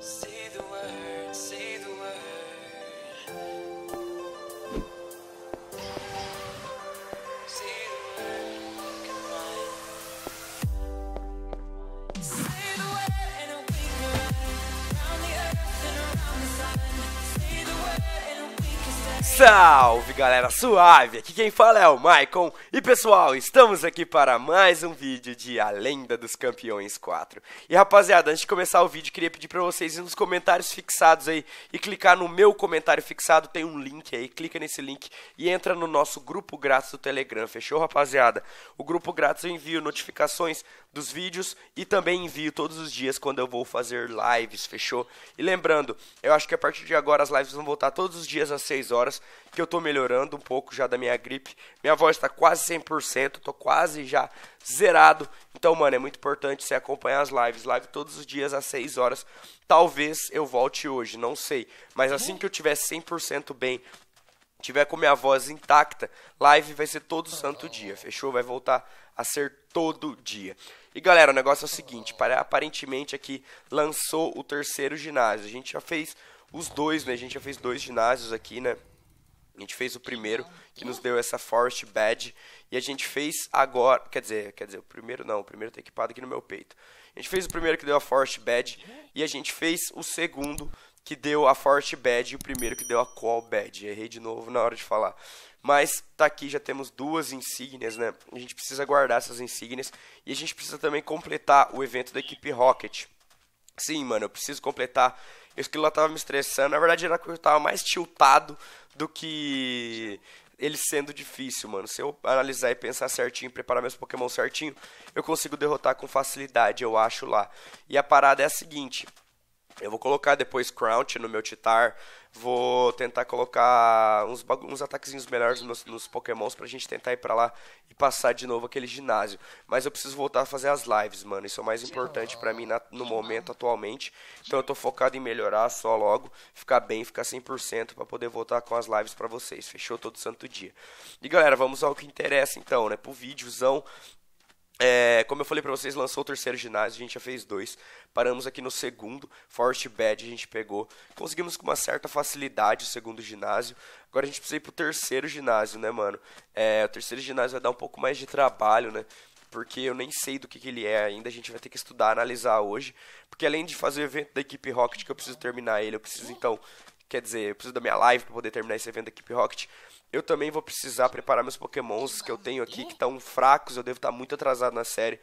See Salve galera suave, aqui quem fala é o Maicon e pessoal, estamos aqui para mais um vídeo de A Lenda dos Campeões 4. E rapaziada, antes de começar o vídeo, queria pedir para vocês ir nos comentários fixados aí e clicar no meu comentário fixado, tem um link aí, clica nesse link e entra no nosso grupo grátis do Telegram, fechou rapaziada? O grupo grátis eu envio notificações dos vídeos e também envio todos os dias quando eu vou fazer lives, fechou? E lembrando, eu acho que a partir de agora as lives vão voltar todos os dias às 6 horas que eu tô melhorando um pouco já da minha gripe. Minha voz tá quase 100%, tô quase já zerado. Então, mano, é muito importante você acompanhar as lives. Live todos os dias às 6 horas. Talvez eu volte hoje, não sei. Mas assim que eu tiver 100% bem, tiver com minha voz intacta, live vai ser todo santo dia, fechou? Vai voltar a ser todo dia. E galera, o negócio é o seguinte, aparentemente aqui lançou o terceiro ginásio. A gente já fez os dois, né? A gente já fez dois ginásios aqui, né? A gente fez o primeiro, que nos deu essa Forest Badge. E a gente fez agora. Quer dizer, quer dizer, o primeiro não, o primeiro tá equipado aqui no meu peito. A gente fez o primeiro que deu a Forest Badge. E a gente fez o segundo que deu a Forest Badge e o primeiro que deu a Qual Badge. Errei de novo na hora de falar. Mas tá aqui, já temos duas insígnias, né? A gente precisa guardar essas insígnias. E a gente precisa também completar o evento da equipe Rocket. Sim, mano, eu preciso completar aquilo lá tava me estressando. Na verdade, era que eu tava mais tiltado do que ele sendo difícil, mano. Se eu analisar e pensar certinho, preparar meus Pokémon certinho, eu consigo derrotar com facilidade, eu acho lá. E a parada é a seguinte: eu vou colocar depois Crouch no meu Titar. Vou tentar colocar uns, uns ataquezinhos melhores nos, nos Pokémons pra gente tentar ir pra lá e passar de novo aquele ginásio. Mas eu preciso voltar a fazer as lives, mano. Isso é o mais importante pra mim na, no momento atualmente. Então eu tô focado em melhorar só logo, ficar bem, ficar 100% pra poder voltar com as lives pra vocês. Fechou todo santo dia. E galera, vamos ao que interessa então, né? Pro vídeozão é, como eu falei para vocês, lançou o terceiro ginásio, a gente já fez dois. Paramos aqui no segundo, Forest Bad, a gente pegou. Conseguimos com uma certa facilidade o segundo ginásio. Agora a gente precisa ir pro terceiro ginásio, né, mano? É, o terceiro ginásio vai dar um pouco mais de trabalho, né? Porque eu nem sei do que, que ele é ainda, a gente vai ter que estudar, analisar hoje. Porque além de fazer o evento da equipe Rocket, que eu preciso terminar ele, eu preciso então Quer dizer, eu preciso da minha live para poder terminar esse evento da Equipe Rocket. Eu também vou precisar preparar meus pokémons que eu tenho aqui, que estão fracos, eu devo estar tá muito atrasado na série.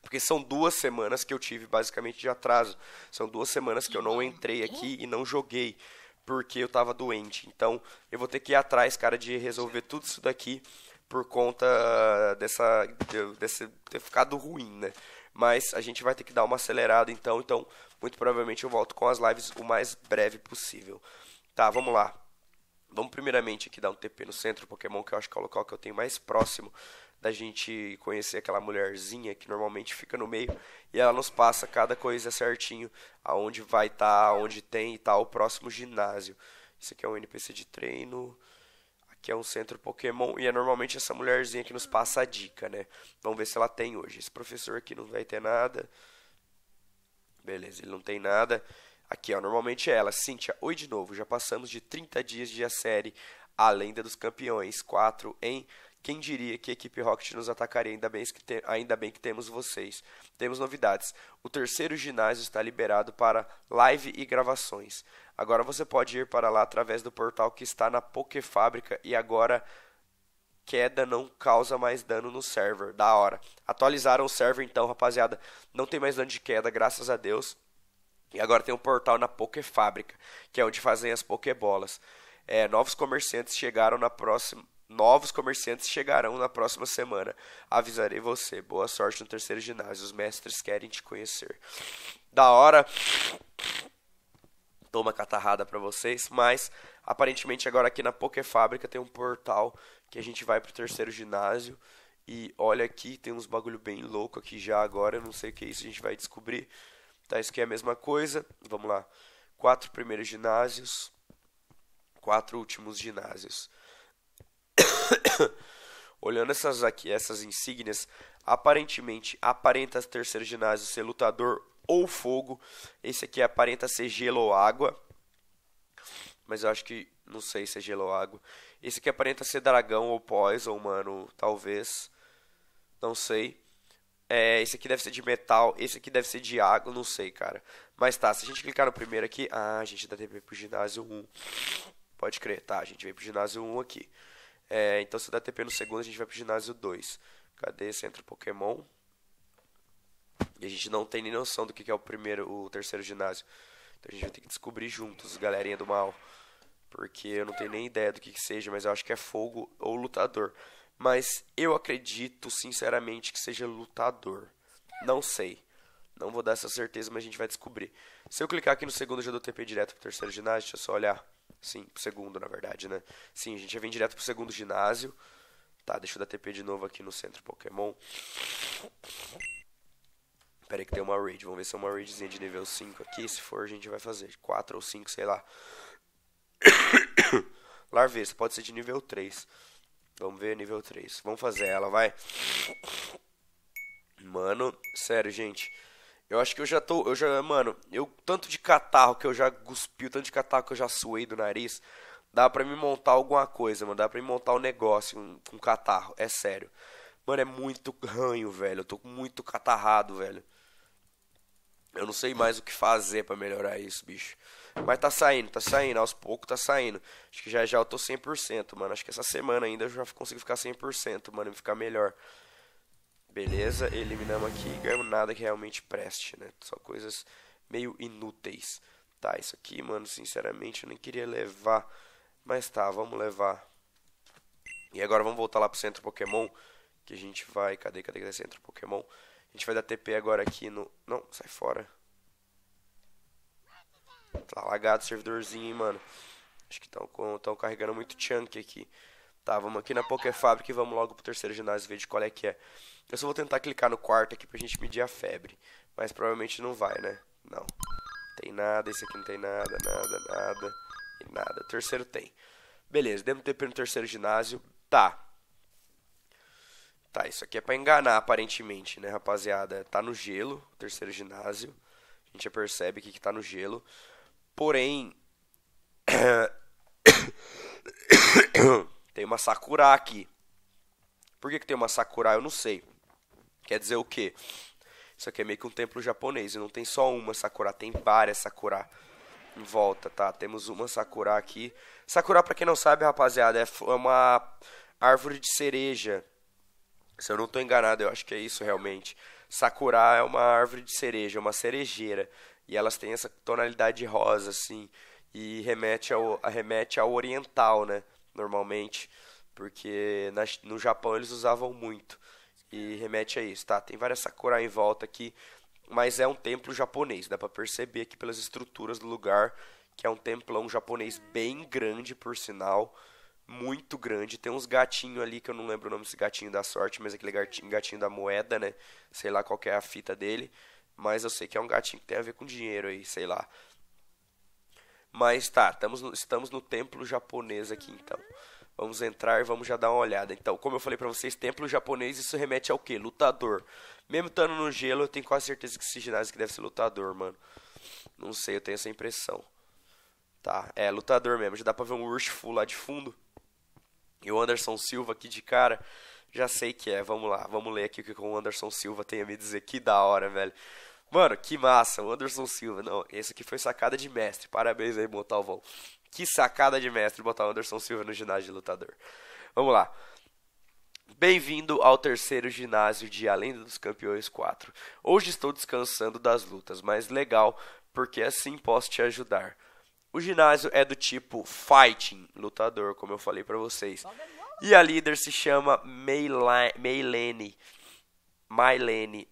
Porque são duas semanas que eu tive basicamente de atraso. São duas semanas que eu não entrei aqui e não joguei. Porque eu estava doente. Então eu vou ter que ir atrás, cara, de resolver tudo isso daqui por conta dessa desse ter ficado ruim, né? Mas a gente vai ter que dar uma acelerada então, então muito provavelmente eu volto com as lives o mais breve possível. Tá, vamos lá. Vamos primeiramente aqui dar um TP no centro Pokémon, que eu acho que é o local que eu tenho mais próximo da gente conhecer aquela mulherzinha que normalmente fica no meio e ela nos passa cada coisa certinho, aonde vai estar, tá, onde tem e tal, tá o próximo ginásio. Isso aqui é um NPC de treino que é um centro Pokémon, e é normalmente essa mulherzinha que nos passa a dica, né? Vamos ver se ela tem hoje. Esse professor aqui não vai ter nada. Beleza, ele não tem nada. Aqui, ó, normalmente é ela. Cíntia, oi de novo. Já passamos de 30 dias de a série A Lenda dos Campeões 4 em quem diria que a equipe Rocket nos atacaria? Ainda bem, que te... ainda bem que temos vocês. Temos novidades. O terceiro ginásio está liberado para live e gravações. Agora você pode ir para lá através do portal que está na Pokéfábrica e agora queda não causa mais dano no server. Da hora. Atualizaram o server então, rapaziada. Não tem mais dano de queda, graças a Deus. E agora tem um portal na Pokéfábrica, que é onde fazem as Pokébolas. É, novos comerciantes chegaram na próxima Novos comerciantes chegarão na próxima semana. Avisarei você. Boa sorte no terceiro ginásio. Os mestres querem te conhecer. Da hora. Toma catarrada para vocês, mas aparentemente agora aqui na Poké Fábrica tem um portal que a gente vai pro terceiro ginásio e olha aqui, tem uns bagulho bem louco aqui já agora, eu não sei o que é isso, a gente vai descobrir. Tá, isso aqui é a mesma coisa. Vamos lá. Quatro primeiros ginásios, quatro últimos ginásios. Olhando essas aqui, essas insígnias, aparentemente aparenta ter ser ginásio, ser lutador ou fogo. Esse aqui aparenta ser gelo ou água. Mas eu acho que não sei se é gelo ou água. Esse aqui aparenta ser dragão ou poison, mano, talvez. Não sei. É, esse aqui deve ser de metal, esse aqui deve ser de água, não sei, cara. Mas tá, se a gente clicar no primeiro aqui... Ah, a gente dá tempo pro ginásio 1. Pode crer, tá, a gente vem pro ginásio 1 aqui. É, então, se der TP no segundo, a gente vai pro ginásio 2. Cadê centro Pokémon? E a gente não tem nem noção do que é o primeiro, o terceiro ginásio. Então a gente vai ter que descobrir juntos, galerinha do mal. Porque eu não tenho nem ideia do que, que seja, mas eu acho que é fogo ou lutador. Mas eu acredito, sinceramente, que seja lutador. Não sei. Não vou dar essa certeza, mas a gente vai descobrir. Se eu clicar aqui no segundo, já dou TP direto pro terceiro ginásio. Deixa eu só olhar. Sim, pro segundo, na verdade, né? Sim, a gente já vem direto pro segundo ginásio. Tá, deixa eu dar TP de novo aqui no centro Pokémon. Pera aí que tem uma raid. Vamos ver se é uma raidzinha de nível 5 aqui. Se for, a gente vai fazer 4 ou 5, sei lá. Larvesta, pode ser de nível 3. Vamos ver nível 3. Vamos fazer ela, vai. Mano, sério, gente. Eu acho que eu já tô. Eu já, mano, eu tanto de catarro que eu já cuspi, tanto de catarro que eu já suei do nariz. Dá pra me montar alguma coisa, mano. Dá pra me montar um negócio com um, um catarro. É sério. Mano, é muito ranho, velho. Eu tô muito catarrado, velho. Eu não sei mais o que fazer para melhorar isso, bicho. Mas tá saindo, tá saindo. Aos poucos tá saindo. Acho que já já eu tô 100%, mano. Acho que essa semana ainda eu já consigo ficar 100%, mano. E ficar melhor. Beleza, eliminamos aqui, ganhamos nada que realmente preste, né? Só coisas meio inúteis. Tá, isso aqui, mano, sinceramente eu nem queria levar, mas tá, vamos levar. E agora vamos voltar lá pro centro Pokémon, que a gente vai... Cadê, cadê, cadê centro Pokémon? A gente vai dar TP agora aqui no... Não, sai fora. Tá lagado o servidorzinho, hein, mano. Acho que estão carregando muito chunk aqui. Tá, vamos aqui na Poké Fábrica e vamos logo pro terceiro ginásio ver de qual é que é. Eu só vou tentar clicar no quarto aqui pra gente medir a febre. Mas provavelmente não vai, né? Não. Tem nada, esse aqui não tem nada, nada, nada. E nada. terceiro tem. Beleza, demos TP no terceiro ginásio. Tá. Tá, isso aqui é pra enganar, aparentemente, né, rapaziada? Tá no gelo, o terceiro ginásio. A gente já percebe aqui que tá no gelo. Porém. Tem uma Sakura aqui. Por que, que tem uma Sakura? Eu não sei. Quer dizer o quê? Isso aqui é meio que um templo japonês. E não tem só uma Sakura, tem várias Sakura em volta, tá? Temos uma Sakura aqui. Sakura, pra quem não sabe, rapaziada, é, é uma árvore de cereja. Se eu não tô enganado, eu acho que é isso realmente. Sakura é uma árvore de cereja, uma cerejeira. E elas têm essa tonalidade rosa, assim. E remete ao, remete ao oriental, né? normalmente, porque na, no Japão eles usavam muito. E remete a isso, tá? Tem várias sakura em volta aqui, mas é um templo japonês. Dá para perceber aqui pelas estruturas do lugar que é um templão japonês bem grande, por sinal. Muito grande. Tem uns gatinhos ali, que eu não lembro o nome desse gatinho da sorte, mas aquele gatinho, gatinho da moeda, né? Sei lá qual é a fita dele. Mas eu sei que é um gatinho que tem a ver com dinheiro aí, sei lá. Mas tá, estamos no, estamos no templo japonês aqui então. Vamos entrar e vamos já dar uma olhada. Então, como eu falei para vocês, templo japonês, isso remete ao quê? Lutador. Mesmo estando no gelo, eu tenho quase certeza que esse ginásio que deve ser lutador, mano. Não sei, eu tenho essa impressão. Tá, é lutador mesmo. Já dá pra ver um Urshifu lá de fundo. E o Anderson Silva aqui de cara. Já sei que é, vamos lá, vamos ler aqui o que o Anderson Silva tem a me dizer. Que da hora, velho. Mano, que massa, o Anderson Silva. Não, esse aqui foi sacada de mestre. Parabéns aí, Montalvão. Que sacada de mestre botar o Anderson Silva no ginásio de lutador. Vamos lá. Bem-vindo ao terceiro ginásio de Além dos Campeões 4. Hoje estou descansando das lutas, mas legal, porque assim posso te ajudar. O ginásio é do tipo fighting, lutador, como eu falei para vocês. E a líder se chama Maylene. Maylene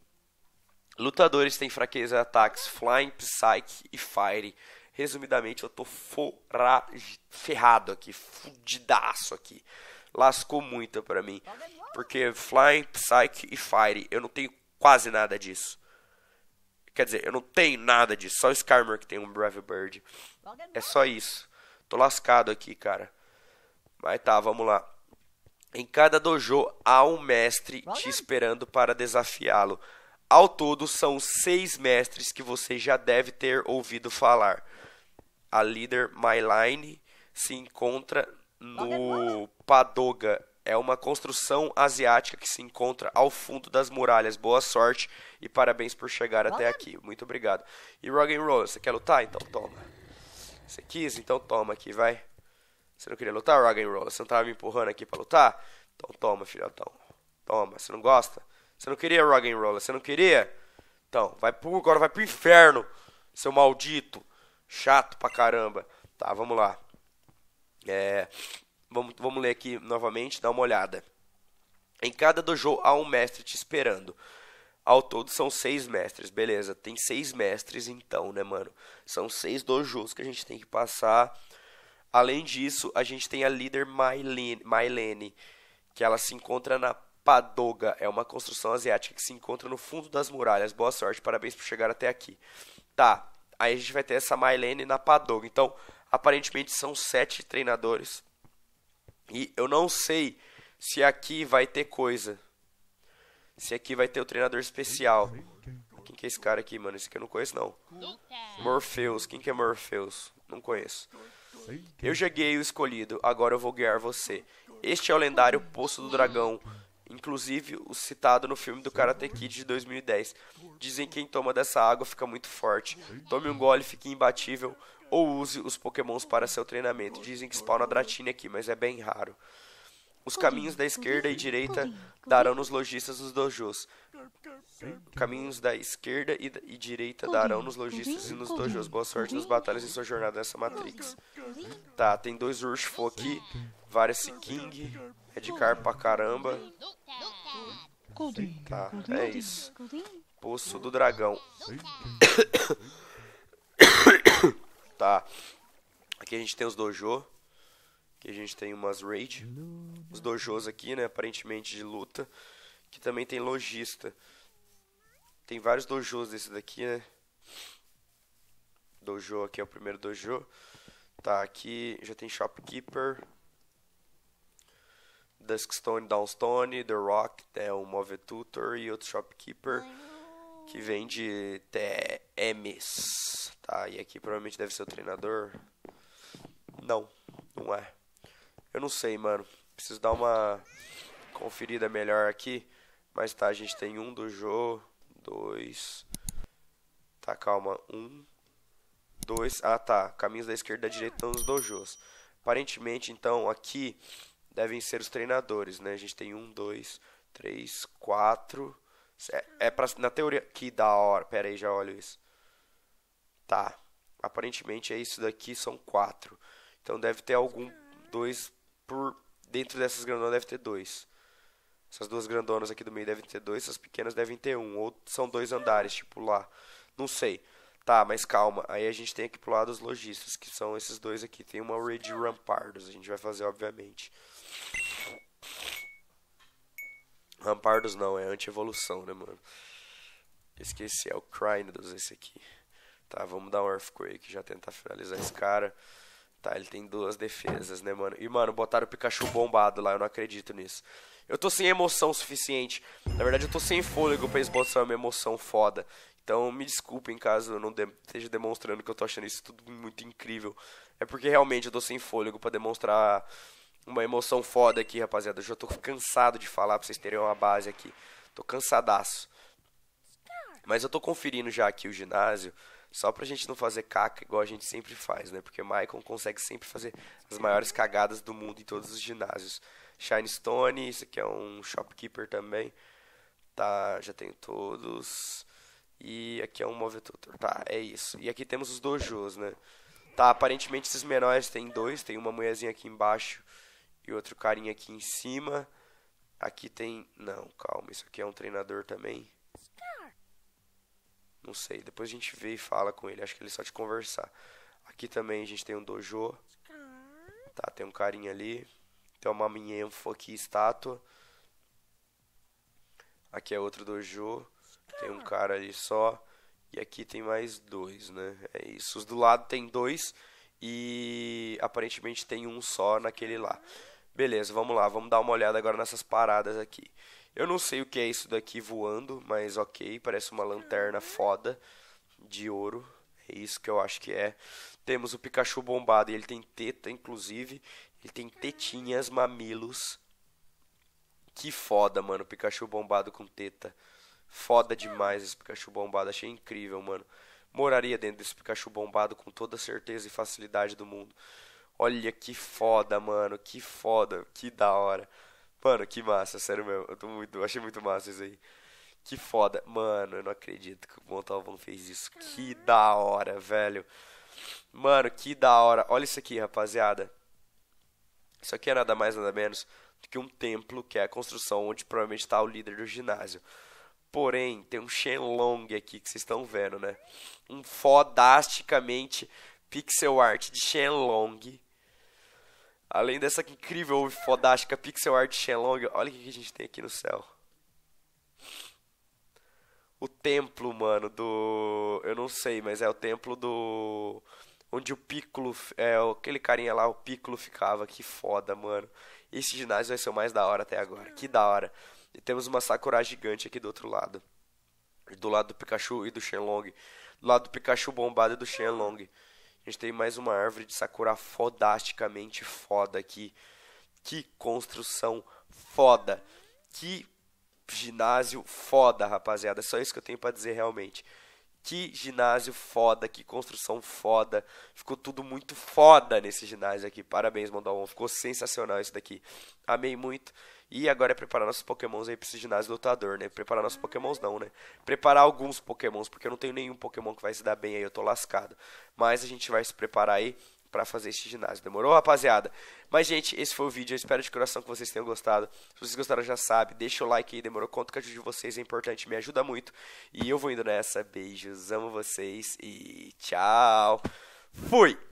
Lutadores têm fraqueza ataques Flying, Psyche e Fire. Resumidamente, eu tô fora... ferrado aqui, fudidaço aqui. Lascou muito pra mim. Porque Flying, Psyche e Fire, eu não tenho quase nada disso. Quer dizer, eu não tenho nada disso. Só o Skarmory que tem um Brave Bird. É só isso. Tô lascado aqui, cara. Mas tá, vamos lá. Em cada dojo há um mestre te esperando para desafiá-lo. Ao todo, são seis mestres que você já deve ter ouvido falar. A líder Myline se encontra no Padoga. É uma construção asiática que se encontra ao fundo das muralhas. Boa sorte e parabéns por chegar até aqui. Muito obrigado. E Rock'n'Roll, você quer lutar? Então toma. Você quis? Então toma aqui, vai. Você não queria lutar, Rock'n'Roll? Você não tava me empurrando aqui pra lutar? Então toma, filhotão. Toma. Você não gosta? Você não queria rock and roll, você não queria? Então, vai pro, agora vai pro inferno, seu maldito. Chato pra caramba. Tá, vamos lá. É, vamos, vamos ler aqui novamente, dá uma olhada. Em cada dojo há um mestre te esperando. Ao todo são seis mestres, beleza. Tem seis mestres então, né, mano? São seis dojos que a gente tem que passar. Além disso, a gente tem a líder Mylene, Mylene que ela se encontra na padoga é uma construção asiática que se encontra no fundo das muralhas. Boa sorte, parabéns por chegar até aqui. Tá, aí a gente vai ter essa Mylene na padoga. Então, aparentemente são sete treinadores. E eu não sei se aqui vai ter coisa. Se aqui vai ter o treinador especial. Quem que é esse cara aqui, mano? Esse aqui eu não conheço, não. Morpheus. Quem que é Morpheus? Não conheço. Eu joguei o escolhido, agora eu vou guiar você. Este é o lendário Poço do Dragão inclusive o citado no filme do Karate Kid de 2010. Dizem que quem toma dessa água fica muito forte. Tome um gole, fique imbatível ou use os pokémons para seu treinamento. Dizem que spawna Dratini aqui, mas é bem raro. Os caminhos da esquerda e direita darão nos lojistas dos dojos. Caminhos da esquerda e, e direita darão nos lojistas e nos dojos. Boa sorte nas batalhas em sua jornada nessa Matrix. Tá, tem dois Urshifu aqui, Varese King, é de pra caramba. Tá, é isso. Poço do dragão. tá. Aqui a gente tem os dojo. Aqui a gente tem umas raid. Os dojos aqui, né? Aparentemente de luta. Que também tem lojista. Tem vários dojos desse daqui, né? Dojo aqui é o primeiro dojo. Tá, aqui já tem shopkeeper. Duskstone, Downstone, The Rock, tem é o Move Tutor e outro Shopkeeper que vende TMs, tá? E aqui provavelmente deve ser o treinador. Não, não é. Eu não sei, mano. Preciso dar uma conferida melhor aqui. Mas tá, a gente tem um do dois. Tá, calma. Um, dois. Ah, tá. Caminhos da esquerda e da direita estão os dojos. Aparentemente, então, aqui devem ser os treinadores, né? A gente tem um, dois, três, quatro. É, é pra, na teoria. Que da hora. Pera aí, já olho isso. Tá. Aparentemente é isso daqui, são quatro. Então deve ter algum. Dois por. Dentro dessas grandonas deve ter dois. Essas duas grandonas aqui do meio devem ter dois, essas pequenas devem ter um. Ou são dois andares, tipo lá. Não sei. Tá, mas calma. Aí a gente tem aqui pro lado os lojistas, que são esses dois aqui. Tem uma Red Rampardos, a gente vai fazer, obviamente. Rampardos não, é anti-evolução, né, mano? Esqueci, é o Crinodos esse aqui. Tá, vamos dar um Earthquake, já tentar finalizar esse cara. Tá, ele tem duas defesas, né, mano? E, mano, botaram o Pikachu bombado lá, eu não acredito nisso. Eu tô sem emoção suficiente. Na verdade, eu tô sem fôlego pra esboçar uma emoção foda. Então, me desculpem caso eu não de esteja demonstrando que eu tô achando isso tudo muito incrível. É porque realmente eu tô sem fôlego para demonstrar uma emoção foda aqui, rapaziada. Eu já tô cansado de falar pra vocês terem uma base aqui. Tô cansadaço. Mas eu tô conferindo já aqui o ginásio, só pra gente não fazer caca igual a gente sempre faz, né? Porque Michael consegue sempre fazer as maiores cagadas do mundo em todos os ginásios. Shine Stone, isso aqui é um Shopkeeper também. Tá, já tenho todos. E aqui é um Move Tutor. Tá, é isso. E aqui temos os dojos, né? Tá, aparentemente esses menores tem dois. Tem uma mulherzinha aqui embaixo e outro carinha aqui em cima. Aqui tem... Não, calma. Isso aqui é um treinador também. Não sei. Depois a gente vê e fala com ele. Acho que ele é só te conversar. Aqui também a gente tem um dojo. Tá, tem um carinha ali. Tem uma Minhenfo aqui, estátua. Aqui é outro dojo. Tem um ah. cara ali só. E aqui tem mais dois, né? É isso. Os do lado tem dois. E aparentemente tem um só naquele lá. Beleza, vamos lá. Vamos dar uma olhada agora nessas paradas aqui. Eu não sei o que é isso daqui voando, mas ok. Parece uma lanterna uhum. foda de ouro. É isso que eu acho que é. Temos o Pikachu bombado e ele tem teta, inclusive. Ele tem tetinhas, mamilos. Que foda, mano. Pikachu bombado com teta. Foda demais esse Pikachu bombado. Achei incrível, mano. Moraria dentro desse Pikachu bombado com toda certeza e facilidade do mundo. Olha que foda, mano. Que foda. Que da hora. Mano, que massa. Sério mesmo. Eu tô muito, achei muito massa isso aí. Que foda. Mano, eu não acredito que o Montalvão fez isso. Que da hora, velho. Mano, que da hora. Olha isso aqui, rapaziada. Isso aqui é nada mais, nada menos do que um templo, que é a construção onde provavelmente está o líder do ginásio. Porém, tem um Shenlong aqui que vocês estão vendo, né? Um fodasticamente pixel art de Shenlong. Além dessa incrível e fodástica pixel art de Shenlong, olha o que a gente tem aqui no céu. O templo, mano, do... Eu não sei, mas é o templo do onde o Piccolo, é, aquele carinha lá, o Piccolo ficava, que foda, mano. Esse ginásio vai ser o mais da hora até agora, que da hora. E temos uma Sakura gigante aqui do outro lado. Do lado do Pikachu e do Shenlong. Do lado do Pikachu bombado e do Shenlong. A gente tem mais uma árvore de Sakura fodasticamente foda aqui. Que construção foda. Que ginásio foda, rapaziada. É só isso que eu tenho para dizer realmente. Que ginásio foda, que construção foda. Ficou tudo muito foda nesse ginásio aqui. Parabéns, Mandalon, Ficou sensacional isso daqui. Amei muito. E agora é preparar nossos pokémons aí pra esse ginásio lutador, né? Preparar nossos pokémons não, né? Preparar alguns pokémons, porque eu não tenho nenhum pokémon que vai se dar bem aí, eu tô lascado. Mas a gente vai se preparar aí para fazer este ginásio. Demorou, rapaziada? Mas, gente, esse foi o vídeo. Eu espero de coração que vocês tenham gostado. Se vocês gostaram, já sabe. Deixa o like aí, demorou. Conto que ajude vocês, é importante, me ajuda muito. E eu vou indo nessa. Beijos, amo vocês e tchau. Fui!